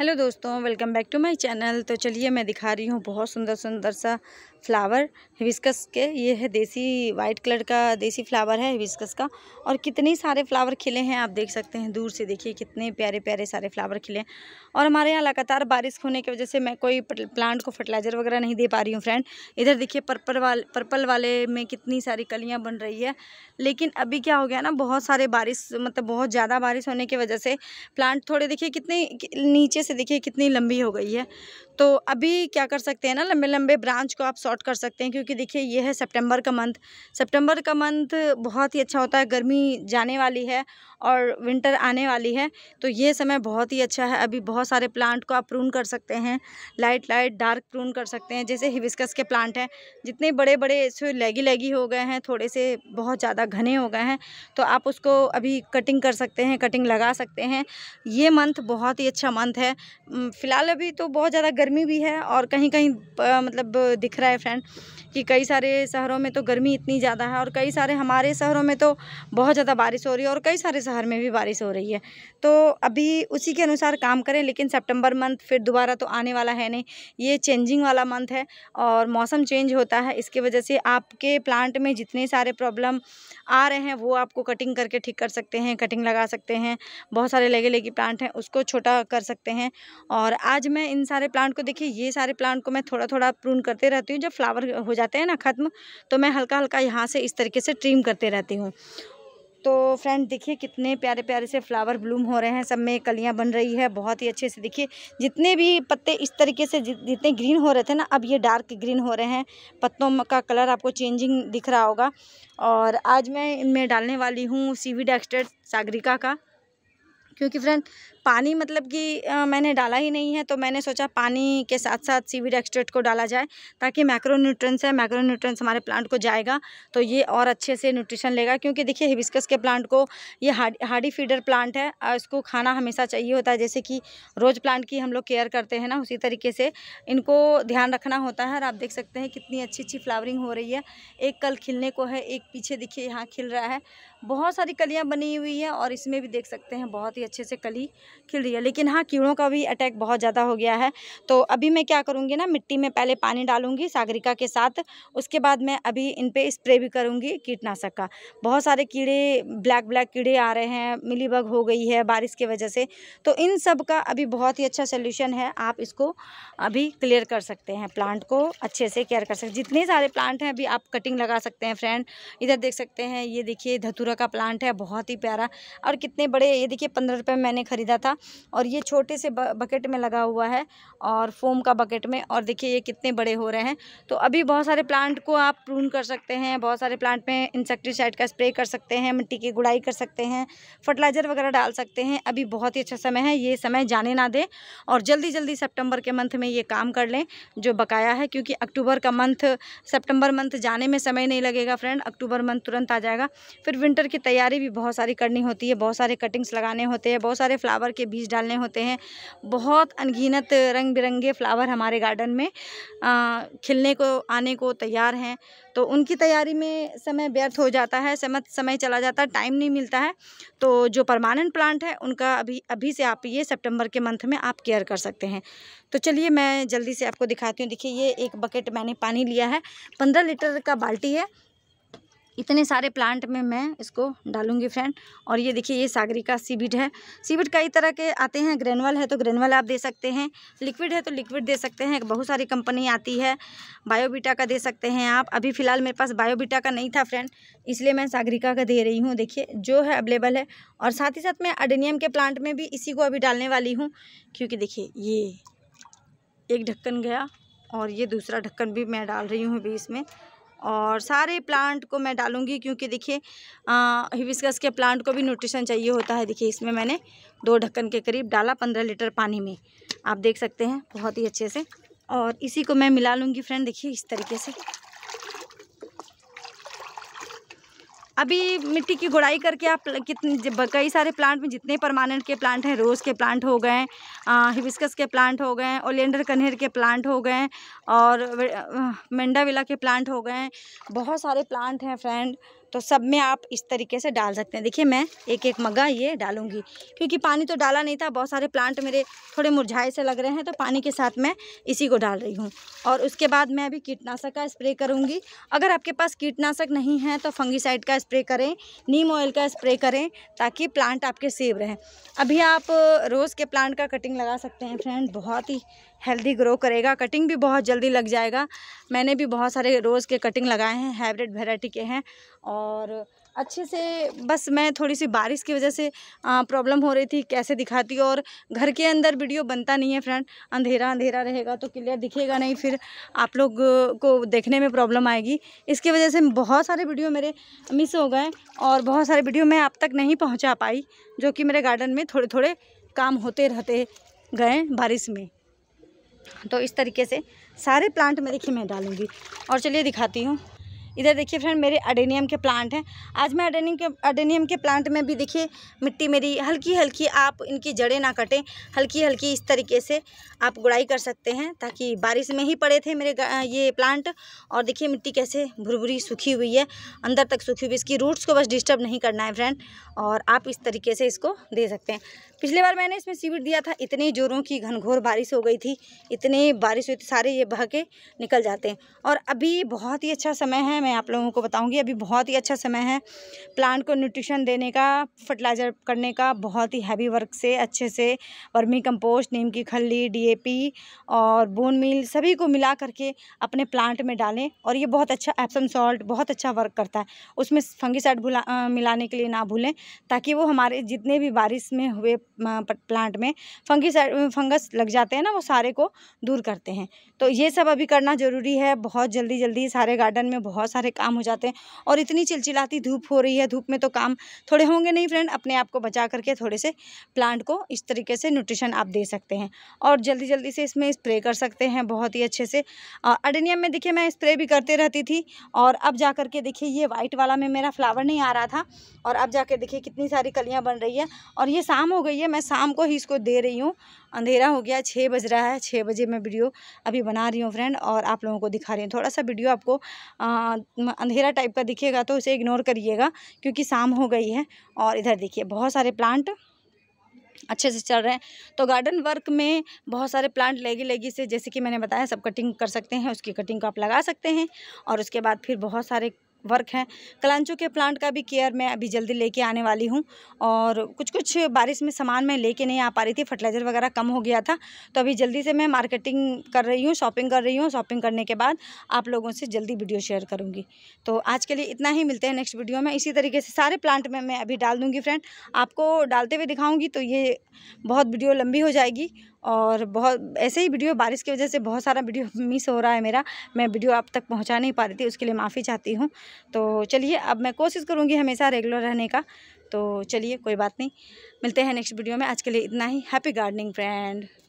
hello दोस्तों welcome back to my channel तो चलिए मैं दिखा रही हूँ बहुत सुंदर सुंदर सा फ्लावर हिबिस्कस के ये है देसी वाइट कलर का देसी फ्लावर है हिबिस्कस का और कितने सारे फ्लावर खिले हैं आप देख सकते हैं दूर से देखिए कितने प्यारे प्यारे सारे फ्लावर खिले हैं और हमारे यहाँ लगातार बारिश होने की वजह से मैं कोई प्लांट को फर्टिलाइज़र वगैरह नहीं दे पा रही हूँ फ्रेंड इधर देखिए पर्पल वाले पर्पल वाले में कितनी सारी कलियाँ बन रही है लेकिन अभी क्या हो गया ना बहुत सारे बारिश मतलब बहुत ज़्यादा बारिश होने की वजह से प्लांट थोड़े देखिए कितने नीचे से देखिए कितनी लंबी हो गई है तो अभी क्या कर सकते हैं ना लंबे लंबे ब्रांच को आप शॉर्ट कर सकते हैं क्योंकि देखिए ये है सितंबर का मंथ सितंबर का मंथ बहुत ही अच्छा होता है गर्मी जाने वाली है और विंटर आने वाली है तो ये समय बहुत ही अच्छा है अभी बहुत सारे प्लांट को आप प्रून कर सकते हैं लाइट लाइट डार्क प्रून कर सकते हैं जैसे हिबिस्कस के प्लांट हैं जितने बड़े बड़े इस लेगी लेगी हो गए हैं थोड़े से बहुत ज़्यादा घने हो गए हैं तो आप उसको अभी कटिंग कर सकते हैं कटिंग लगा सकते हैं ये मंथ बहुत ही अच्छा मंथ है फ़िलहाल अभी तो बहुत ज़्यादा गर्मी भी है और कहीं कहीं मतलब दिख रहा है फ्रेंड कि कई सारे शहरों में तो गर्मी इतनी ज़्यादा है और कई सारे हमारे शहरों में तो बहुत ज़्यादा बारिश हो रही है और कई सारे शहर में भी बारिश हो रही है तो अभी उसी के अनुसार काम करें लेकिन सेप्टेम्बर मंथ फिर दोबारा तो आने वाला है नहीं ये चेंजिंग वाला मंथ है और मौसम चेंज होता है इसकी वजह से आपके प्लांट में जितने सारे प्रॉब्लम आ रहे हैं वो आपको कटिंग करके ठीक कर सकते हैं कटिंग लगा सकते हैं बहुत सारे लगे लेगी प्लांट हैं उसको छोटा कर सकते हैं हैं और आज मैं इन सारे प्लांट को देखिए ये सारे प्लांट को मैं थोड़ा थोड़ा प्रून करते रहती हूँ जब फ्लावर हो जाते हैं ना ख़त्म तो मैं हल्का हल्का यहाँ से इस तरीके से ट्रिम करते रहती हूँ तो फ्रेंड देखिए कितने प्यारे प्यारे से फ्लावर ब्लूम हो रहे हैं सब में कलियाँ बन रही है बहुत ही अच्छे से देखिए जितने भी पत्ते इस तरीके से जितने ग्रीन हो रहे थे ना अब ये डार्क ग्रीन हो रहे हैं पत्तों का कलर आपको चेंजिंग दिख रहा होगा और आज मैं इनमें डालने वाली हूँ सी वी सागरिका का क्योंकि फ्रेंड पानी मतलब कि मैंने डाला ही नहीं है तो मैंने सोचा पानी के साथ साथ सीविड एक्सट्रेट को डाला जाए ताकि माइक्रो न्यूट्रंस है माइक्रो न्यूट्रंस हमारे प्लांट को जाएगा तो ये और अच्छे से न्यूट्रिशन लेगा क्योंकि देखिए हिबिस्कस के प्लांट को ये हाडी फीडर प्लांट है इसको खाना हमेशा चाहिए होता है जैसे कि रोज़ प्लांट की हम लोग केयर करते हैं ना उसी तरीके से इनको ध्यान रखना होता है और आप देख सकते हैं कितनी अच्छी अच्छी फ्लावरिंग हो रही है एक कल खिलने को है एक पीछे देखिए यहाँ खिल रहा है बहुत सारी कलियाँ बनी हुई है और इसमें भी देख सकते हैं बहुत ही अच्छे से कली खिल रही है लेकिन हाँ कीड़ों का भी अटैक बहुत ज़्यादा हो गया है तो अभी मैं क्या करूँगी ना मिट्टी में पहले पानी डालूँगी सागरिका के साथ उसके बाद मैं अभी इन पर स्प्रे भी करूँगी कीटनाशक का बहुत सारे कीड़े ब्लैक ब्लैक कीड़े आ रहे हैं मिलीबग हो गई है बारिश की वजह से तो इन सब का अभी बहुत ही अच्छा सोल्यूशन है आप इसको अभी क्लियर कर सकते हैं प्लांट को अच्छे से केयर कर सकते जितने सारे प्लांट हैं अभी आप कटिंग लगा सकते हैं फ्रेंड इधर देख सकते हैं ये देखिए धतूरा का प्लांट है बहुत ही प्यारा और कितने बड़े ये देखिए पंद्रह रुपये मैंने ख़रीदा था था और ये छोटे से बकेट में लगा हुआ है और फोम का बकेट में और देखिए ये कितने बड़े हो रहे हैं तो अभी बहुत सारे प्लांट को आप प्रून कर सकते हैं बहुत सारे प्लांट में इंसेक्टिसाइड का स्प्रे कर सकते हैं मिट्टी की गुड़ाई कर सकते हैं फर्टिलाइज़र वगैरह डाल सकते हैं अभी बहुत ही अच्छा समय है ये समय जाने ना दें और जल्दी जल्दी सेप्टेम्बर के मंथ में ये काम कर लें जो बकाया है क्योंकि अक्टूबर का मंथ सेप्टेम्बर मंथ जाने में समय नहीं लगेगा फ्रेंड अक्टूबर मंथ तुरंत आ जाएगा फिर विंटर की तैयारी भी बहुत सारी करनी होती है बहुत सारे कटिंग्स लगाने होते हैं बहुत सारे फ्लावर फ्लावर के बीज डालने होते हैं बहुत अनगिनत रंग बिरंगे फ्लावर हमारे गार्डन में आ, खिलने को आने को तैयार हैं तो उनकी तैयारी में समय व्यर्थ हो जाता है समय समय चला जाता है टाइम नहीं मिलता है तो जो परमानेंट प्लांट है उनका अभी अभी से आप ये सेप्टेम्बर के मंथ में आप केयर कर सकते हैं तो चलिए मैं जल्दी से आपको दिखाती हूँ देखिए ये एक बकेट मैंने पानी लिया है पंद्रह लीटर का बाल्टी है इतने सारे प्लांट में मैं इसको डालूंगी फ्रेंड और ये देखिए ये सागरी का सीबिड है सीबिड कई तरह के आते हैं ग्रेनवल है तो ग्रेनवल आप दे सकते हैं लिक्विड है तो लिक्विड दे सकते हैं बहुत सारी कंपनी आती है बायोबीटा का दे सकते हैं आप अभी फ़िलहाल मेरे पास बायोबीटा का नहीं था फ्रेंड इसलिए मैं सागरिका का दे रही हूँ देखिए जो है अवेलेबल है और साथ ही साथ मैं अडेनियम के प्लांट में भी इसी को अभी डालने वाली हूँ क्योंकि देखिए ये एक ढक्कन गया और ये दूसरा ढक्कन भी मैं डाल रही हूँ अभी इसमें और सारे प्लांट को मैं डालूंगी क्योंकि देखिए हिबिस्कस के प्लांट को भी न्यूट्रिशन चाहिए होता है देखिए इसमें मैंने दो ढक्कन के करीब डाला पंद्रह लीटर पानी में आप देख सकते हैं बहुत ही अच्छे से और इसी को मैं मिला लूँगी फ्रेंड देखिए इस तरीके से अभी मिट्टी की गुड़ाई करके आप कितने कई सारे प्लांट में जितने परमानेंट के प्लांट हैं रोज़ के प्लांट हो गए हिबिस्कस के प्लांट हो गए ओलेंडर कन्हर के प्लांट हो गए और मेंडाविला के प्लांट हो गए बहुत सारे प्लांट हैं फ्रेंड तो सब में आप इस तरीके से डाल सकते हैं देखिए मैं एक एक मगा ये डालूंगी क्योंकि पानी तो डाला नहीं था बहुत सारे प्लांट मेरे थोड़े मुरझाए से लग रहे हैं तो पानी के साथ मैं इसी को डाल रही हूँ और उसके बाद मैं अभी कीटनाशक का स्प्रे करूँगी अगर आपके पास कीटनाशक नहीं है तो फंगीसाइड का स्प्रे करें नीम ऑयल का स्प्रे करें ताकि प्लांट आपके सेव रहें अभी आप रोज़ के प्लांट का कटिंग लगा सकते हैं फ्रेंड बहुत ही हेल्दी ग्रो करेगा कटिंग भी बहुत जल्दी लग जाएगा मैंने भी बहुत सारे रोज़ के कटिंग लगाए हैं हाइब्रिड वेराइटी के हैं और अच्छे से बस मैं थोड़ी सी बारिश की वजह से प्रॉब्लम हो रही थी कैसे दिखाती और घर के अंदर वीडियो बनता नहीं है फ्रेंड अंधेरा अंधेरा रहेगा तो क्लियर दिखेगा नहीं फिर आप लोग को देखने में प्रॉब्लम आएगी इसकी वजह से बहुत सारे वीडियो मेरे मिस हो गए और बहुत सारे वीडियो मैं आप तक नहीं पहुँचा पाई जो कि मेरे गार्डन में थोड़े थोड़े काम होते रहते गए बारिश में तो इस तरीके से सारे प्लांट में देखिए मैं डालूँगी और चलिए दिखाती हूँ इधर देखिए फ्रेंड मेरे अडेनियम के प्लांट हैं आज मैं अडेनियम के अडेनियम के प्लांट में भी देखिए मिट्टी मेरी हल्की हल्की आप इनकी जड़ें ना कटें हल्की हल्की इस तरीके से आप गुड़ाई कर सकते हैं ताकि बारिश में ही पड़े थे मेरे ये प्लांट और देखिए मिट्टी कैसे भुरभुरी सूखी हुई है अंदर तक सूखी हुई इसकी रूट्स को बस डिस्टर्ब नहीं करना है फ्रेंड और आप इस तरीके से इसको दे सकते हैं पिछले बार मैंने इसमें सीविट दिया था इतने जोरों की घनघोर बारिश हो गई थी इतने बारिश हुई थी सारे ये बह के निकल जाते हैं और अभी बहुत ही अच्छा समय है मैं आप लोगों को बताऊंगी अभी बहुत ही अच्छा समय है प्लांट को न्यूट्रिशन देने का फर्टिलाइज़र करने का बहुत ही हैवी वर्क से अच्छे से वर्मी कंपोस्ट नीम की खली डीएपी और बोन मील सभी को मिला करके अपने प्लांट में डालें और ये बहुत अच्छा एप्सम सॉल्ट बहुत अच्छा वर्क करता है उसमें फंगीसाइड मिलाने के लिए ना भूलें ताकि वो हमारे जितने भी बारिश में हुए प्लांट में फंगीसाइड फंगस लग जाते हैं ना वो सारे को दूर करते हैं तो ये सब अभी करना ज़रूरी है बहुत जल्दी जल्दी सारे गार्डन में बहुत सारे काम हो जाते हैं और इतनी चिलचिलाती धूप हो रही है धूप में तो काम थोड़े होंगे नहीं फ्रेंड अपने आप को बचा करके थोड़े से प्लांट को इस तरीके से न्यूट्रिशन आप दे सकते हैं और जल्दी जल्दी से इसमें स्प्रे कर सकते हैं बहुत ही अच्छे से अडेनियम में देखिए मैं स्प्रे भी करते रहती थी और अब जा करके देखिए ये वाइट वाला में मेरा फ्लावर नहीं आ रहा था और अब जाके देखिए कितनी सारी कलियाँ बन रही है और ये शाम हो गई है मैं शाम को ही इसको दे रही हूँ अंधेरा हो गया छः बज रहा है छः बजे मैं वीडियो अभी बना रही हूँ फ्रेंड और आप लोगों को दिखा रही हूँ थोड़ा सा वीडियो आपको अंधेरा टाइप का दिखेगा तो उसे इग्नोर करिएगा क्योंकि शाम हो गई है और इधर देखिए बहुत सारे प्लांट अच्छे से चल रहे हैं तो गार्डन वर्क में बहुत सारे प्लांट लेगी लेगी से जैसे कि मैंने बताया सब कटिंग कर सकते हैं उसकी कटिंग को आप लगा सकते हैं और उसके बाद फिर बहुत सारे वर्क हैं कलांचू के प्लांट का भी केयर मैं अभी जल्दी लेके आने वाली हूँ और कुछ कुछ बारिश में सामान मैं लेके नहीं आ पा रही थी फर्टिलाइज़र वगैरह कम हो गया था तो अभी जल्दी से मैं मार्केटिंग कर रही हूँ शॉपिंग कर रही हूँ शॉपिंग करने के बाद आप लोगों से जल्दी वीडियो शेयर करूँगी तो आज के लिए इतना ही मिलते हैं नेक्स्ट वीडियो में इसी तरीके से सारे प्लांट में मैं अभी डाल दूँगी फ्रेंड आपको डालते हुए दिखाऊँगी तो ये बहुत वीडियो लंबी हो जाएगी और बहुत ऐसे ही वीडियो बारिश की वजह से बहुत सारा वीडियो मिस हो रहा है मेरा मैं वीडियो आप तक पहुंचा नहीं पा रही थी उसके लिए माफ़ी चाहती हूँ तो चलिए अब मैं कोशिश करूँगी हमेशा रेगुलर रहने का तो चलिए कोई बात नहीं मिलते हैं नेक्स्ट वीडियो में आज के लिए इतना ही हैप्पी गार्डनिंग फ्रेंड